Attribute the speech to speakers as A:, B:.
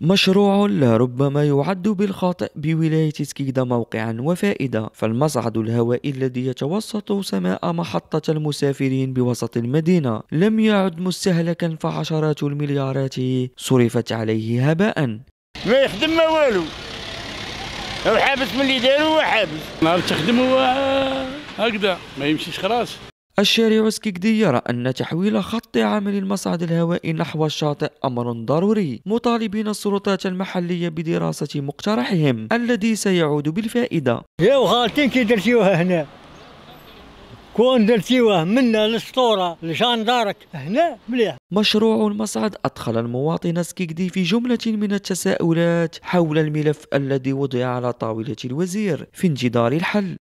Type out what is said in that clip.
A: مشروع لربما يعد بالخاطئ بولاية سكيدا موقعا وفائدة فالمصعد الهوائي الذي يتوسط سماء محطة المسافرين بوسط المدينة لم يعد مستهلكا فعشرات المليارات صرفت عليه هباء
B: ما يخدم ما والو حابس من اللي داروا حابس ما تخدم هو هكذا ما يمشيش خلاص
A: الشارع سكيكدي يرى أن تحويل خط عمل المصعد الهوائي نحو الشاطئ أمر ضروري مطالبين السلطات المحلية بدراسة مقترحهم الذي سيعود بالفائدة يا غالطين كي درتيوها هنا كون درتيوها منا للسطوره دارك هنا مليح مشروع المصعد أدخل المواطن سكيكدي في جملة من التساؤلات حول الملف الذي وضع على طاولة الوزير في انتظار الحل